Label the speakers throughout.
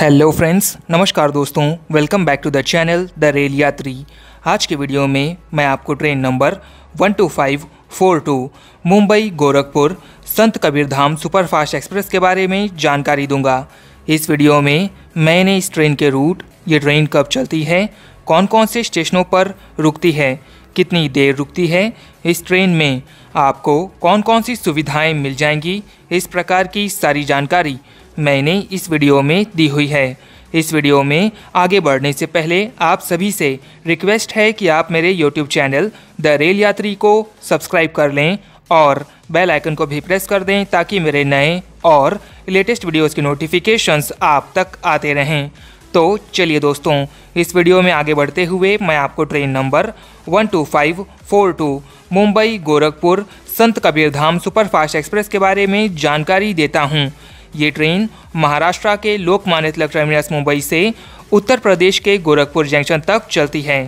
Speaker 1: Hello friends नमस्कार दोस्तों welcome back to the channel the rail Yatri आज के वीडियो में मैं आपको ट्रेन नंबर 12542 मुंबई गोरखपुर संत कबीर धाम सुपरफास्ट एक्सप्रेस के बारे में जानकारी दूंगा इस वीडियो में मैंने इस ट्रेन के रूट ये ट्रेन कब चलती है कौन कौन से स्टेशनों पर रुकती है कितनी देर रुकती है इस ट्रेन में आपको कौन कौन सी सुविधाएं मिल जाएंगी इस प्रकार की सारी जानकारी मैंने इस वीडियो में दी हुई है इस वीडियो में आगे बढ़ने से पहले आप सभी से रिक्वेस्ट है कि आप मेरे यूट्यूब चैनल द रेल यात्री को सब्सक्राइब कर लें और बेल आइकन को भी प्रेस कर दें ताकि मेरे नए और लेटेस्ट वीडियोस की नोटिफिकेशंस आप तक आते रहें तो चलिए दोस्तों इस वीडियो में आगे बढ़ते हुए मैं आपको ट्रेन नंबर 12542 मुंबई गोरखपुर संत कबीरधाम सुपरफास्ट एक्सप्रेस के बारे में जानकारी देता हूं। ये ट्रेन महाराष्ट्र के लोकमान्य तिलक टर्मिनस मुंबई से उत्तर प्रदेश के गोरखपुर जंक्शन तक चलती है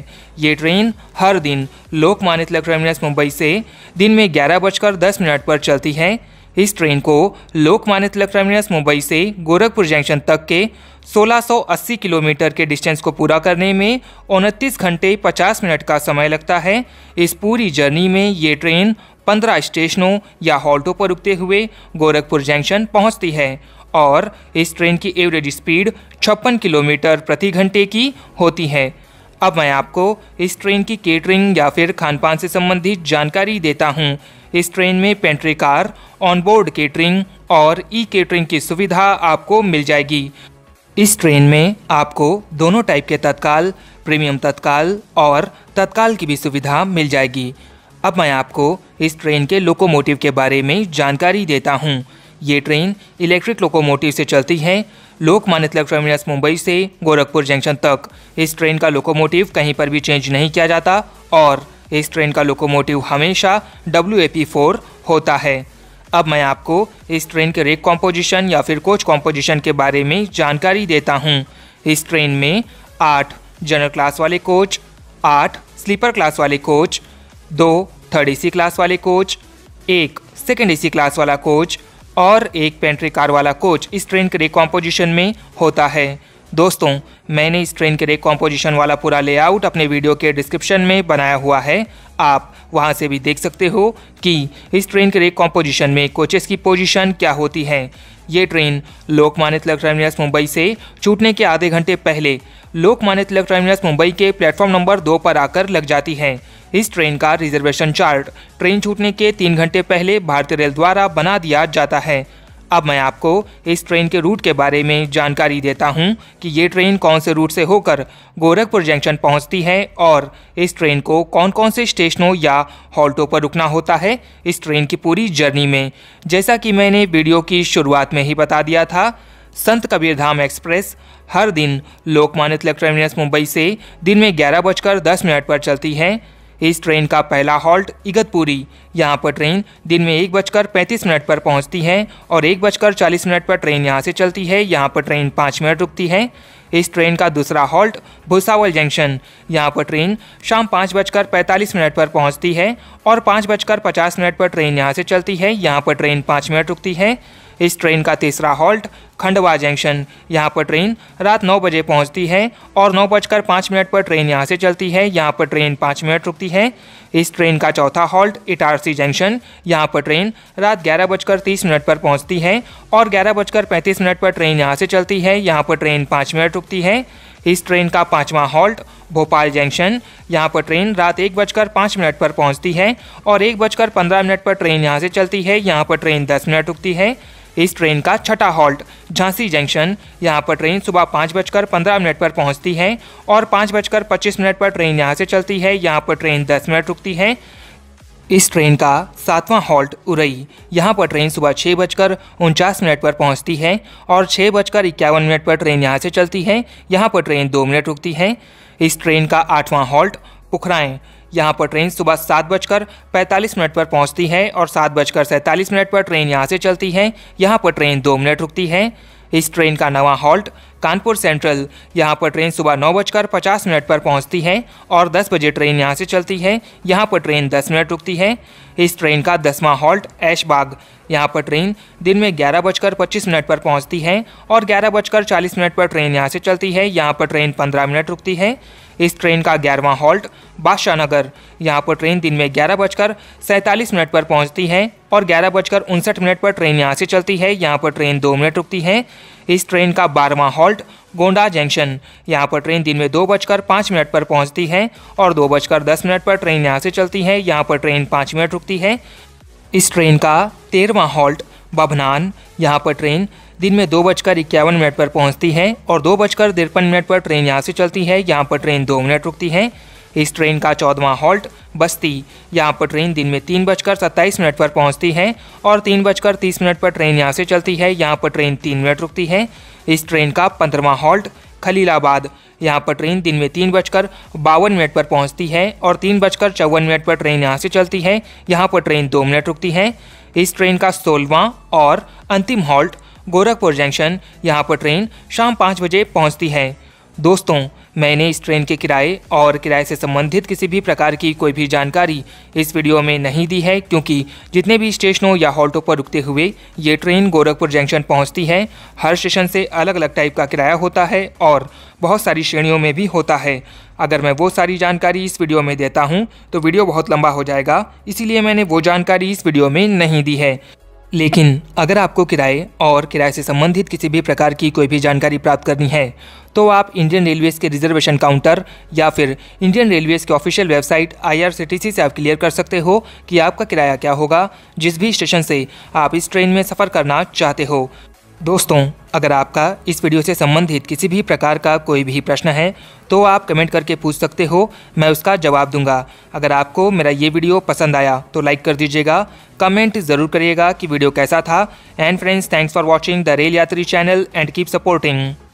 Speaker 1: ये ट्रेन हर दिन लोकमान्य तिलक टर्मिनस मुंबई से दिन में ग्यारह बजकर दस मिनट पर चलती है इस ट्रेन को लोकमान्य तिलक टर्मिनस मुंबई से गोरखपुर जंक्शन तक के 1680 किलोमीटर के डिस्टेंस को पूरा करने में उनतीस घंटे 50 मिनट का समय लगता है इस पूरी जर्नी में ये ट्रेन पंद्रह स्टेशनों या हॉल्टों पर रुकते हुए गोरखपुर जंक्शन पहुंचती है और इस ट्रेन की एवरेज स्पीड छप्पन किलोमीटर प्रति घंटे की होती है अब मैं आपको इस ट्रेन की केटरिंग या फिर खानपान से संबंधित जानकारी देता हूँ इस ट्रेन में पेंट्री कार ऑनबोर्ड केटरिंग और ई केटरिंग की सुविधा आपको मिल जाएगी इस ट्रेन में आपको दोनों टाइप के तत्काल प्रीमियम तत्काल और तत्काल की भी सुविधा मिल जाएगी अब मैं आपको इस ट्रेन के लोकोमोटिव के बारे में जानकारी देता हूँ ये ट्रेन इलेक्ट्रिक लोकोमोटिव से चलती है लोकमान्य तिलक टर्मिनस मुंबई से गोरखपुर जंक्शन तक इस ट्रेन का लोकोमोटिव कहीं पर भी चेंज नहीं किया जाता और इस ट्रेन का लोकोमोटिव हमेशा डब्ल्यू ए पी फोर होता है अब मैं आपको इस ट्रेन के रेक कॉम्पोजिशन या फिर कोच कॉम्पोजिशन के बारे में जानकारी देता हूँ इस ट्रेन में आठ जनरल क्लास वाले कोच आठ स्लीपर क्लास वाले कोच दो थर्ड एसी क्लास वाले कोच एक सेकेंड एसी क्लास वाला कोच और एक पेंट्री कार वाला कोच इस ट्रेन के रिकॉम्पोजिशन में होता है दोस्तों मैंने इस ट्रेन के रिकॉम्पोजिशन वाला पूरा लेआउट अपने वीडियो के डिस्क्रिप्शन में बनाया हुआ है आप वहां से भी देख सकते हो कि इस ट्रेन के रिकॉम्पोजिशन में कोचेस की पोजीशन क्या होती है ये ट्रेन लोकमान्य तिलक टर्मिनस मुंबई से छूटने के आधे घंटे पहले लोकमान्य तिलक टर्मिनस मुंबई के प्लेटफॉर्म नंबर दो पर आकर लग जाती है इस ट्रेन का रिजर्वेशन चार्ट ट्रेन छूटने के तीन घंटे पहले भारतीय रेल द्वारा बना दिया जाता है अब मैं आपको इस ट्रेन के रूट के बारे में जानकारी देता हूं कि ये ट्रेन कौन से रूट से होकर गोरखपुर जंक्शन पहुंचती है और इस ट्रेन को कौन कौन से स्टेशनों या हॉल्टों पर रुकना होता है इस ट्रेन की पूरी जर्नी में जैसा कि मैंने वीडियो की शुरुआत में ही बता दिया था संत कबीरधाम एक्सप्रेस हर दिन लोकमान्य तिलक टर्मिनस मुंबई से दिन में ग्यारह बजकर दस मिनट पर चलती है इस ट्रेन का पहला हॉल्ट इगतपुरी यहाँ पर ट्रेन दिन में एक बजकर पैंतीस मिनट पर पहुँचती है और एक बजकर चालीस मिनट पर ट्रेन यहाँ से चलती है यहाँ पर ट्रेन पाँच मिनट रुकती है इस ट्रेन का दूसरा हॉल्ट भुसावल जंक्शन यहाँ पर ट्रेन शाम पाँच बजकर पैंतालीस मिनट पर पहुँचती है और पाँच बजकर पचास मिनट पर ट्रेन यहाँ से चलती है यहाँ पर ट्रेन पाँच मिनट रुकती है इस ट्रेन का तीसरा हॉल्ट खंडवा जंक्शन यहाँ पर ट्रेन रात नौ बजे पहुँचती है और नौ बजकर पाँच मिनट पर ट्रेन यहाँ से चलती है यहाँ पर ट्रेन पाँच मिनट रुकती है इस ट्रेन का चौथा हॉल्ट इटारसी जंक्शन यहाँ पर ट्रेन रात ग्यारह बजकर तीस मिनट पर पहुँचती है और ग्यारह बजकर पैंतीस मिनट पर ट्रेन यहाँ से चलती है यहाँ पर ट्रेन पाँच मिनट रुकती है इस ट्रेन का पांचवा हॉल्ट भोपाल जंक्शन यहां पर ट्रेन रात एक बजकर पाँच मिनट पर पहुंचती है और एक बजकर पंद्रह मिनट पर ट्रेन यहां से चलती है यहां पर ट्रेन दस मिनट रुकती है इस ट्रेन का छठा हॉल्ट झांसी जंक्शन यहाँ पर ट्रेन सुबह पाँच बजकर पंद्रह मिनट पर पहुँचती है और पाँच बजकर पच्चीस मिनट पर ट्रेन यहाँ से चलती है यहाँ पर ट्रेन दस मिनट रुकती है इस ट्रेन का सातवां हॉल्ट उरई यहाँ पर ट्रेन सुबह छः बजकर उनचास मिनट पर पहुँचती है और छः बजकर इक्यावन मिनट पर ट्रेन यहाँ से चलती है यहाँ पर ट्रेन दो मिनट रुकती है इस ट्रेन का आठवां हॉल्ट पुखराएँ यहाँ पर ट्रेन सुबह सात बजकर पैंतालीस मिनट पर पहुँचती है और सात बजकर सैंतालीस मिनट पर ट्रेन यहाँ से चलती है यहाँ पर ट्रेन दो मिनट रुकती है इस ट्रेन का नवा हॉल्ट कानपुर सेंट्रल यहाँ पर ट्रेन सुबह नौ बजकर पचास मिनट पर पहुँचती है और दस बजे ट्रेन यहाँ से चलती है यहाँ पर ट्रेन दस मिनट रुकती है इस ट्रेन का दसवां हॉल्ट ऐशबाग यहाँ पर ट्रेन दिन में ग्यारह बजकर पच्चीस मिनट पर पहुँचती है और ग्यारह बजकर चालीस मिनट पर ट्रेन यहाँ से चलती है यहाँ पर ट्रेन पंद्रह मिनट रुकती है इस ट्रेन का ग्यारहवां हॉल्ट बादशाह नगर यहाँ पर ट्रेन दिन में ग्यारह बजकर सैंतालीस मिनट पर पहुँचती है और ग्यारह बजकर उनसठ मिनट पर ट्रेन यहाँ से चलती है यहाँ पर ट्रेन दो मिनट रुकती है इस ट्रेन का बारहवा हॉल्ट गोंडा जंक्शन यहाँ पर ट्रेन दिन में दो बजकर पाँच मिनट पर पहुँचती है और दो बजकर दस मिनट पर ट्रेन यहाँ से चलती है यहाँ पर ट्रेन पाँच मिनट रुकती है इस ट्रेन का तेरहवा हॉल्ट बभनान यहाँ पर ट्रेन दिन में दो बजकर इक्यावन मिनट पर पहुँचती है और दो बजकर तिरपन मिनट पर ट्रेन यहाँ से चलती है यहाँ पर ट्रेन दो मिनट रुकती है इस ट्रेन का चौदवा हॉल्ट बस्ती यहाँ पर ट्रेन दिन में तीन बजकर सत्ताईस मिनट पर पहुँचती है और तीन बजकर तीस मिनट पर ट्रेन यहाँ से चलती है यहाँ पर ट्रेन तीन मिनट रुकती है इस ट्रेन का पंद्रवा हॉल्ट खलीलाबाद यहाँ पर ट्रेन दिन में तीन बजकर बावन मिनट पर पहुँचती है और तीन बजकर चौवन मिनट पर ट्रेन यहाँ से चलती है यहाँ पर ट्रेन दो मिनट रुकती है इस ट्रेन का सोलवा और अंतिम हॉल्ट गोरखपुर जंक्शन यहाँ पर ट्रेन शाम पाँच बजे पहुँचती है दोस्तों मैंने इस ट्रेन के किराए और किराए से संबंधित किसी भी प्रकार की कोई भी जानकारी इस वीडियो में नहीं दी है क्योंकि जितने भी स्टेशनों या हॉल्टों पर रुकते हुए ये ट्रेन गोरखपुर जंक्शन पहुंचती है हर स्टेशन से अलग अलग टाइप का किराया होता है और बहुत सारी श्रेणियों में भी होता है अगर मैं वो सारी जानकारी इस वीडियो में देता हूँ तो वीडियो बहुत लंबा हो जाएगा इसीलिए मैंने वो जानकारी इस वीडियो में नहीं दी है लेकिन अगर आपको किराए और किराए से संबंधित किसी भी प्रकार की कोई भी जानकारी प्राप्त करनी है तो आप इंडियन रेलवेज़ के रिजर्वेशन काउंटर या फिर इंडियन रेलवेज़ के ऑफिशियल वेबसाइट आईआरसीटीसी से आप क्लियर कर सकते हो कि आपका किराया क्या होगा जिस भी स्टेशन से आप इस ट्रेन में सफ़र करना चाहते हो दोस्तों अगर आपका इस वीडियो से संबंधित किसी भी प्रकार का कोई भी प्रश्न है तो आप कमेंट करके पूछ सकते हो मैं उसका जवाब दूंगा अगर आपको मेरा ये वीडियो पसंद आया तो लाइक कर दीजिएगा कमेंट ज़रूर करिएगा कि वीडियो कैसा था and friends thanks for watching the rail Yatri channel and keep supporting